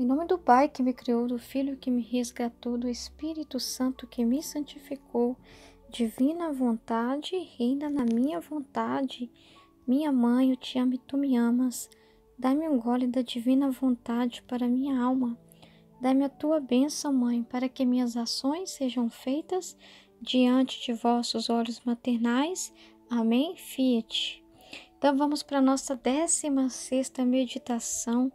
Em nome do Pai que me criou, do Filho que me resgatou, do Espírito Santo que me santificou, divina vontade, reina na minha vontade. Minha mãe, eu te amo e tu me amas. Dá-me um gole da divina vontade para minha alma. Dá-me a tua bênção, mãe, para que minhas ações sejam feitas diante de vossos olhos maternais. Amém. Fiat. Então vamos para a nossa 16 sexta meditação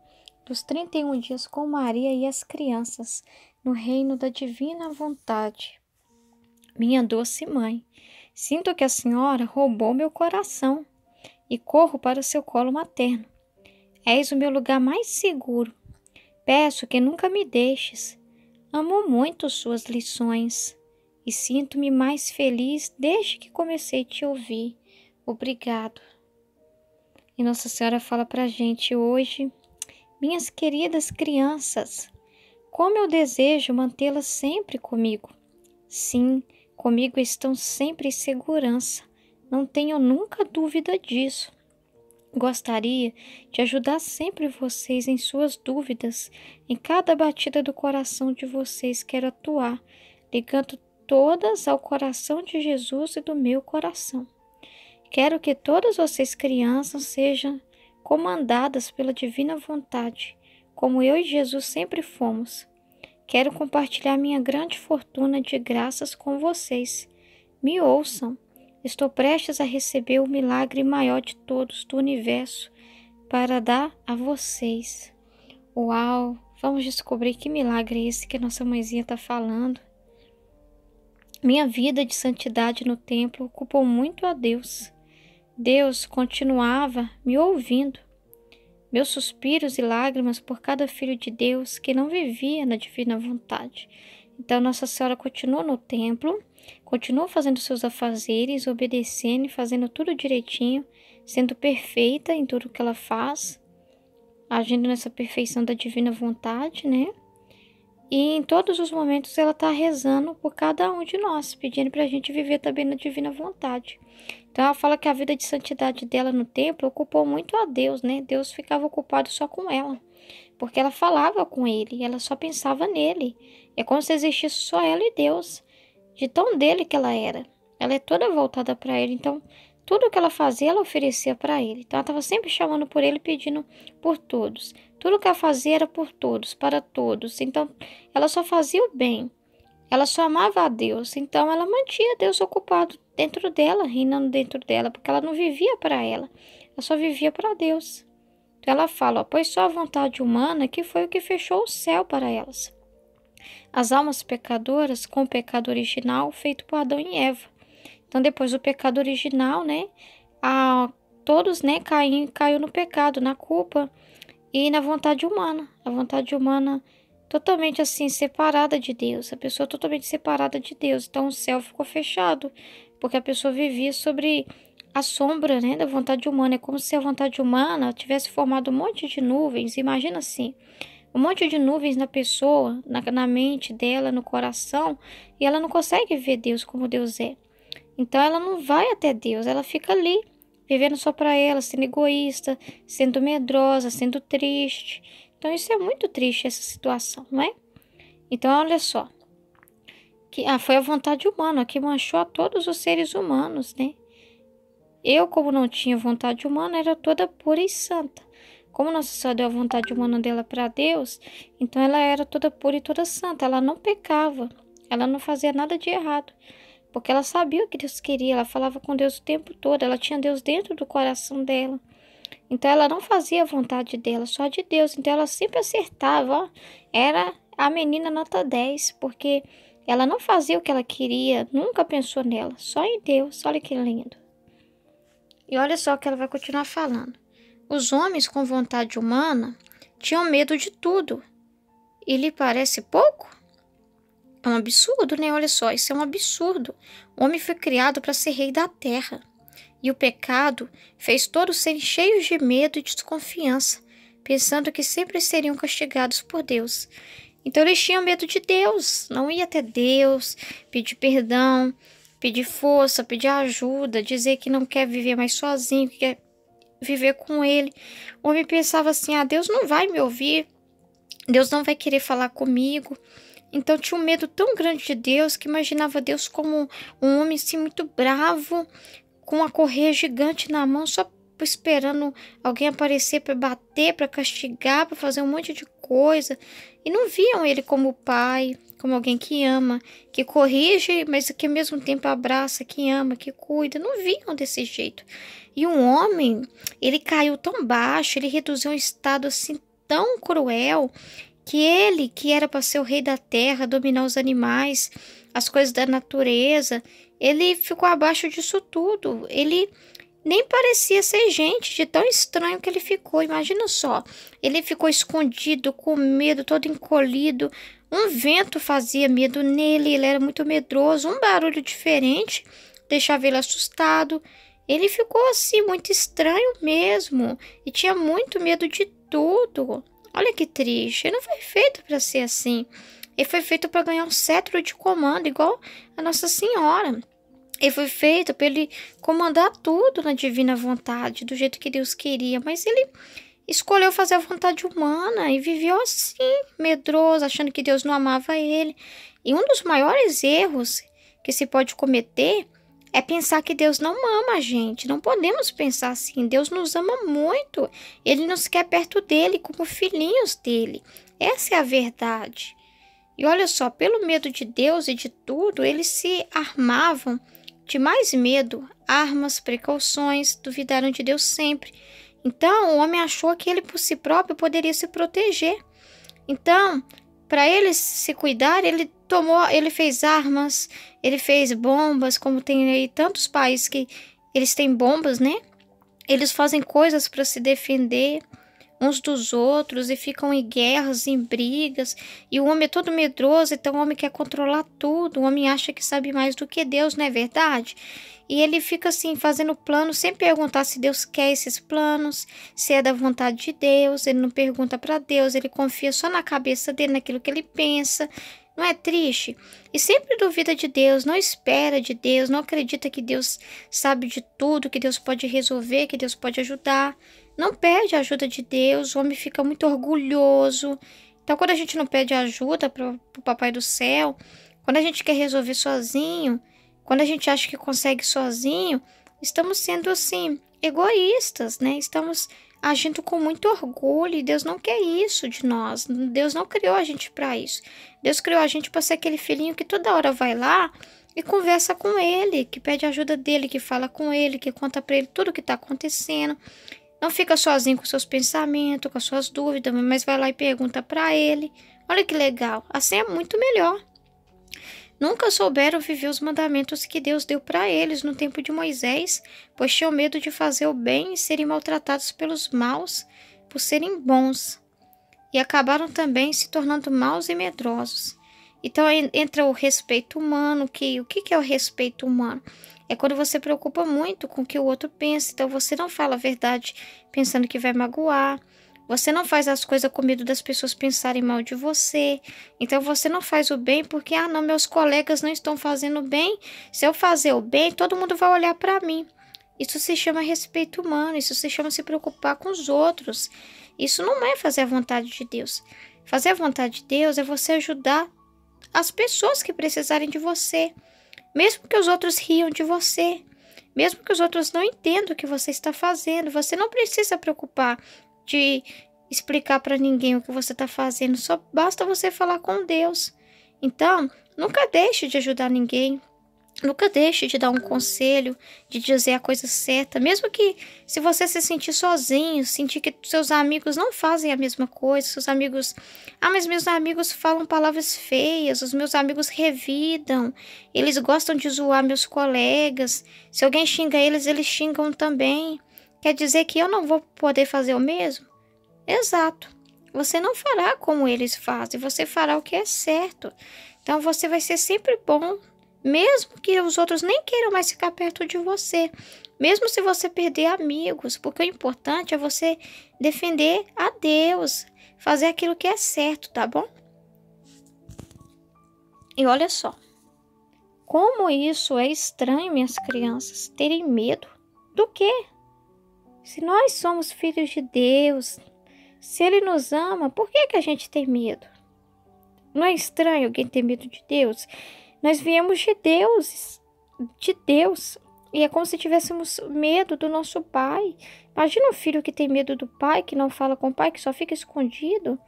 dos 31 dias com Maria e as crianças, no reino da divina vontade. Minha doce mãe, sinto que a senhora roubou meu coração e corro para o seu colo materno. És o meu lugar mais seguro. Peço que nunca me deixes. Amo muito suas lições e sinto-me mais feliz desde que comecei a te ouvir. Obrigado. E Nossa Senhora fala para gente hoje minhas queridas crianças, como eu desejo mantê-las sempre comigo. Sim, comigo estão sempre em segurança, não tenho nunca dúvida disso. Gostaria de ajudar sempre vocês em suas dúvidas. Em cada batida do coração de vocês, quero atuar, ligando todas ao coração de Jesus e do meu coração. Quero que todas vocês, crianças, sejam comandadas pela divina vontade, como eu e Jesus sempre fomos. Quero compartilhar minha grande fortuna de graças com vocês. Me ouçam. Estou prestes a receber o milagre maior de todos do universo para dar a vocês. Uau! Vamos descobrir que milagre é esse que nossa mãezinha está falando. Minha vida de santidade no templo ocupou muito a Deus. Deus continuava me ouvindo. Meus suspiros e lágrimas por cada filho de Deus que não vivia na divina vontade. Então, Nossa Senhora continuou no templo, continuou fazendo seus afazeres, obedecendo e fazendo tudo direitinho, sendo perfeita em tudo que ela faz, agindo nessa perfeição da divina vontade, né? E em todos os momentos ela está rezando por cada um de nós, pedindo para a gente viver também na divina vontade. Então ela fala que a vida de santidade dela no templo ocupou muito a Deus, né? Deus ficava ocupado só com ela, porque ela falava com ele, ela só pensava nele. É como se existisse só ela e Deus, de tão dele que ela era. Ela é toda voltada para ele, então tudo que ela fazia, ela oferecia para ele. Então, ela estava sempre chamando por ele, pedindo por todos. Tudo que ela fazia era por todos, para todos. Então, ela só fazia o bem. Ela só amava a Deus. Então, ela mantinha Deus ocupado dentro dela, reinando dentro dela, porque ela não vivia para ela. Ela só vivia para Deus. Então, ela fala: ó, pois só a vontade humana que foi o que fechou o céu para elas. As almas pecadoras com o pecado original feito por Adão e Eva então, depois do pecado original, né? A, todos, né, caiu no pecado, na culpa e na vontade humana. A vontade humana totalmente assim, separada de Deus. A pessoa totalmente separada de Deus. Então, o céu ficou fechado, porque a pessoa vivia sobre a sombra né, da vontade humana. É como se a vontade humana tivesse formado um monte de nuvens. Imagina assim: um monte de nuvens na pessoa, na, na mente dela, no coração, e ela não consegue ver Deus como Deus é. Então ela não vai até Deus, ela fica ali, vivendo só para ela, sendo egoísta, sendo medrosa, sendo triste. Então isso é muito triste essa situação, não é? Então olha só, que ah, foi a vontade humana que manchou a todos os seres humanos, né? Eu, como não tinha vontade humana, era toda pura e santa. Como Nossa Senhora deu a vontade humana dela para Deus, então ela era toda pura e toda santa. Ela não pecava, ela não fazia nada de errado porque ela sabia o que Deus queria, ela falava com Deus o tempo todo, ela tinha Deus dentro do coração dela. Então ela não fazia a vontade dela, só de Deus. Então ela sempre acertava, ó. era a menina nota 10, porque ela não fazia o que ela queria, nunca pensou nela, só em Deus. Olha que lindo. E olha só o que ela vai continuar falando. Os homens com vontade humana tinham medo de tudo. E lhe parece pouco? É um absurdo, né? Olha só, isso é um absurdo. O homem foi criado para ser rei da terra. E o pecado fez todos serem cheios de medo e desconfiança, pensando que sempre seriam castigados por Deus. Então eles tinham medo de Deus, não ia até Deus, pedir perdão, pedir força, pedir ajuda, dizer que não quer viver mais sozinho, que quer viver com ele. O homem pensava assim: ah, Deus não vai me ouvir, Deus não vai querer falar comigo. Então tinha um medo tão grande de Deus que imaginava Deus como um homem assim muito bravo, com a correia gigante na mão, só esperando alguém aparecer para bater, para castigar, para fazer um monte de coisa. E não viam ele como pai, como alguém que ama, que corrige, mas que ao mesmo tempo abraça, que ama, que cuida. Não viam desse jeito. E um homem, ele caiu tão baixo, ele reduziu um estado assim tão cruel que ele, que era para ser o rei da terra, dominar os animais, as coisas da natureza, ele ficou abaixo disso tudo. Ele nem parecia ser gente, de tão estranho que ele ficou. Imagina só, ele ficou escondido, com medo, todo encolhido. Um vento fazia medo nele, ele era muito medroso. Um barulho diferente deixava ele assustado. Ele ficou assim, muito estranho mesmo, e tinha muito medo de tudo. Olha que triste. Ele Não foi feito para ser assim. Ele foi feito para ganhar um cetro de comando, igual a Nossa Senhora. Ele foi feito para ele comandar tudo na divina vontade, do jeito que Deus queria. Mas ele escolheu fazer a vontade humana e viveu assim, medroso, achando que Deus não amava ele. E um dos maiores erros que se pode cometer é pensar que Deus não ama a gente. Não podemos pensar assim. Deus nos ama muito. Ele nos quer perto dele, como filhinhos dele. Essa é a verdade. E olha só, pelo medo de Deus e de tudo, eles se armavam de mais medo, armas, precauções, duvidaram de Deus sempre. Então, o homem achou que ele por si próprio poderia se proteger. Então, para ele se cuidar, ele tomou, ele fez armas, ele fez bombas, como tem aí tantos países que eles têm bombas, né? Eles fazem coisas para se defender uns dos outros e ficam em guerras, em brigas. E o homem é todo medroso, então o homem quer controlar tudo. O homem acha que sabe mais do que Deus, não é verdade? E ele fica assim, fazendo planos, sem perguntar se Deus quer esses planos, se é da vontade de Deus. Ele não pergunta para Deus, ele confia só na cabeça dele, naquilo que ele pensa. Não é triste? E sempre duvida de Deus, não espera de Deus, não acredita que Deus sabe de tudo, que Deus pode resolver, que Deus pode ajudar. Não pede a ajuda de Deus, o homem fica muito orgulhoso. Então, quando a gente não pede ajuda para o Papai do Céu, quando a gente quer resolver sozinho, quando a gente acha que consegue sozinho, estamos sendo assim, egoístas, né? Estamos agindo com muito orgulho, e Deus não quer isso de nós. Deus não criou a gente para isso. Deus criou a gente para ser aquele filhinho que toda hora vai lá e conversa com ele, que pede ajuda dele, que fala com ele, que conta para ele tudo o que está acontecendo. Não fica sozinho com seus pensamentos, com as suas dúvidas, mas vai lá e pergunta para ele. Olha que legal. Assim é muito melhor nunca souberam viver os mandamentos que Deus deu para eles no tempo de Moisés, pois tinham medo de fazer o bem e serem maltratados pelos maus por serem bons, e acabaram também se tornando maus e medrosos. Então entra o respeito humano, que o que é o respeito humano? É quando você preocupa muito com o que o outro pensa, então você não fala a verdade pensando que vai magoar, você não faz as coisas com medo das pessoas pensarem mal de você. Então você não faz o bem porque, ah, não, meus colegas não estão fazendo bem. Se eu fazer o bem, todo mundo vai olhar para mim. Isso se chama respeito humano, isso se chama se preocupar com os outros. Isso não é fazer a vontade de Deus. Fazer a vontade de Deus é você ajudar as pessoas que precisarem de você, mesmo que os outros riam de você. Mesmo que os outros não entendam o que você está fazendo, você não precisa preocupar de explicar para ninguém o que você está fazendo, só basta você falar com Deus. Então, nunca deixe de ajudar ninguém, nunca deixe de dar um conselho, de dizer a coisa certa, mesmo que se você se sentir sozinho, sentir que seus amigos não fazem a mesma coisa, seus amigos, ah, mas meus amigos falam palavras feias, os meus amigos revidam, eles gostam de zoar meus colegas, se alguém xinga eles, eles xingam também. Quer dizer que eu não vou poder fazer o mesmo? Exato. Você não fará como eles fazem, você fará o que é certo. Então você vai ser sempre bom, mesmo que os outros nem queiram mais ficar perto de você, mesmo se você perder amigos, porque o importante é você defender a Deus, fazer aquilo que é certo, tá bom? E olha só, como isso é estranho, minhas crianças, terem medo do quê? Se nós somos filhos de Deus, se Ele nos ama, por que, que a gente tem medo? Não é estranho alguém ter medo de Deus? Nós viemos de Deus, de Deus, e é como se tivéssemos medo do nosso pai. Imagina um filho que tem medo do pai, que não fala com o pai, que só fica escondido.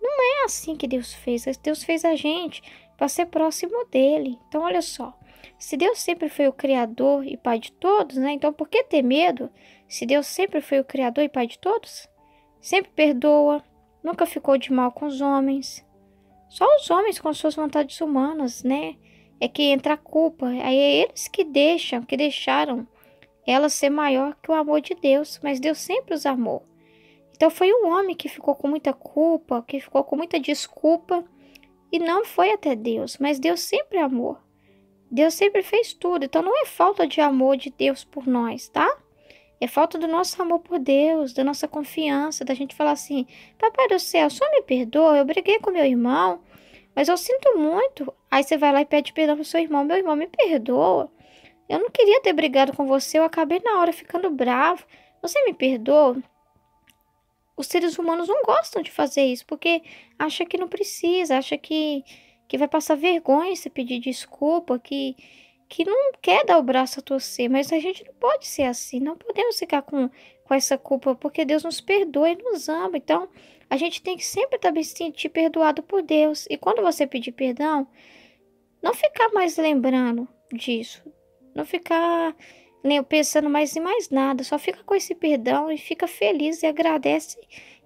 Não é assim que Deus fez. Deus fez a gente para ser próximo dele. Então, olha só. Se Deus sempre foi o Criador e Pai de todos, né? Então por que ter medo? Se Deus sempre foi o Criador e Pai de todos? Sempre perdoa, nunca ficou de mal com os homens. Só os homens com suas vontades humanas, né? É que entra a culpa. Aí é eles que deixam, que deixaram ela ser maior que o amor de Deus, mas Deus sempre os amou. Então foi um homem que ficou com muita culpa, que ficou com muita desculpa e não foi até Deus, mas Deus sempre amou. Deus sempre fez tudo, então não é falta de amor de Deus por nós, tá? É falta do nosso amor por Deus, da nossa confiança, da gente falar assim: Papai do céu, só me perdoa, eu briguei com meu irmão, mas eu sinto muito. Aí você vai lá e pede perdão pro seu irmão: Meu irmão, me perdoa. Eu não queria ter brigado com você, eu acabei na hora ficando bravo. Você me perdoa? Os seres humanos não gostam de fazer isso porque acha que não precisa, acha que que vai passar vergonha se pedir desculpa, que, que não quer dar o braço a torcer. Mas a gente não pode ser assim, não podemos ficar com, com essa culpa, porque Deus nos perdoa e nos ama. Então, a gente tem que sempre também se sentir perdoado por Deus. E quando você pedir perdão, não ficar mais lembrando disso, não ficar pensando mais em mais nada, só fica com esse perdão e fica feliz e agradece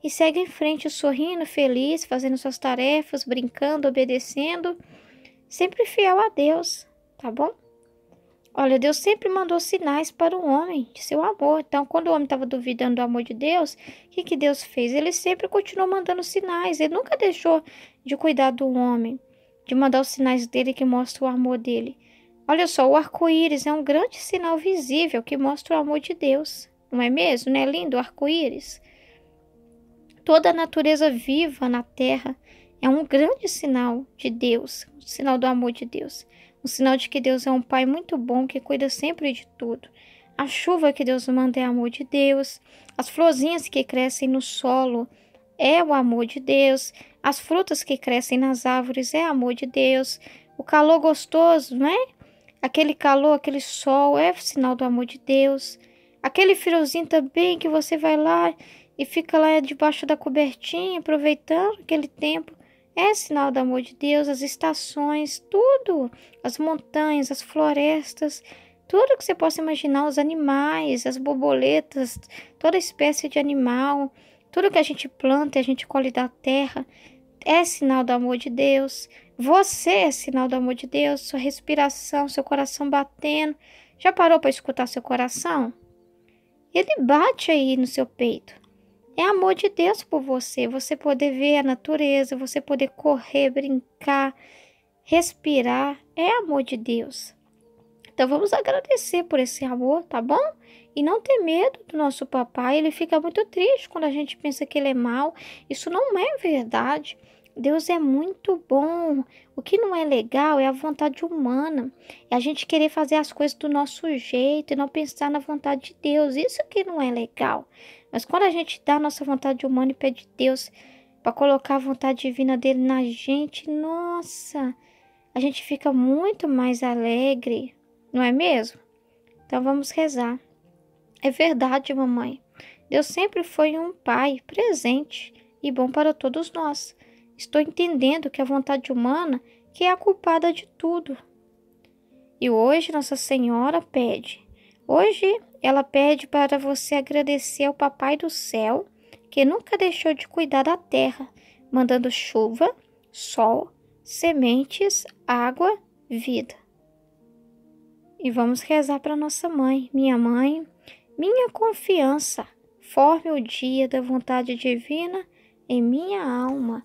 e segue em frente sorrindo, feliz, fazendo suas tarefas, brincando, obedecendo, sempre fiel a Deus, tá bom? Olha, Deus sempre mandou sinais para o homem de seu amor. Então, quando o homem estava duvidando do amor de Deus, o que, que Deus fez? Ele sempre continuou mandando sinais. Ele nunca deixou de cuidar do homem, de mandar os sinais dele que mostram o amor dele. Olha só, o arco-íris é um grande sinal visível que mostra o amor de Deus. Não é mesmo? Não é lindo o arco-íris? Toda a natureza viva na terra é um grande sinal de Deus, um sinal do amor de Deus, um sinal de que Deus é um Pai muito bom que cuida sempre de tudo. A chuva que Deus manda é amor de Deus, as florzinhas que crescem no solo é o amor de Deus, as frutas que crescem nas árvores é amor de Deus, o calor gostoso, né? Aquele calor, aquele sol é sinal do amor de Deus. Aquele friozinho também que você vai lá e fica lá debaixo da cobertinha, aproveitando aquele tempo. É sinal do amor de Deus, as estações, tudo, as montanhas, as florestas, tudo que você possa imaginar, os animais, as borboletas, toda espécie de animal, tudo que a gente planta e a gente colhe da terra, é sinal do amor de Deus. Você é sinal do amor de Deus, sua respiração, seu coração batendo. Já parou para escutar seu coração? Ele bate aí no seu peito é amor de Deus por você, você poder ver a natureza, você poder correr, brincar, respirar, é amor de Deus. Então vamos agradecer por esse amor, tá bom? E não ter medo do nosso papai, ele fica muito triste quando a gente pensa que ele é mal. Isso não é verdade. Deus é muito bom. O que não é legal é a vontade humana. É a gente querer fazer as coisas do nosso jeito e não pensar na vontade de Deus. Isso que não é legal. Mas quando a gente dá a nossa vontade humana e pede Deus para colocar a vontade divina dele na gente, nossa, a gente fica muito mais alegre, não é mesmo? Então vamos rezar. É verdade, mamãe. Deus sempre foi um pai presente e bom para todos nós. Estou entendendo que a vontade humana que é a culpada de tudo. E hoje Nossa Senhora pede Hoje ela pede para você agradecer ao Papai do Céu, que nunca deixou de cuidar da terra, mandando chuva, sol, sementes, água, vida. E vamos rezar para nossa mãe, minha mãe, minha confiança, forme o dia da vontade divina em minha alma.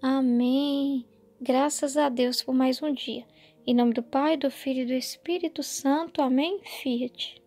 Amém. Graças a Deus por mais um dia. Em nome do Pai, do Filho e do Espírito Santo. Amém. Fiat.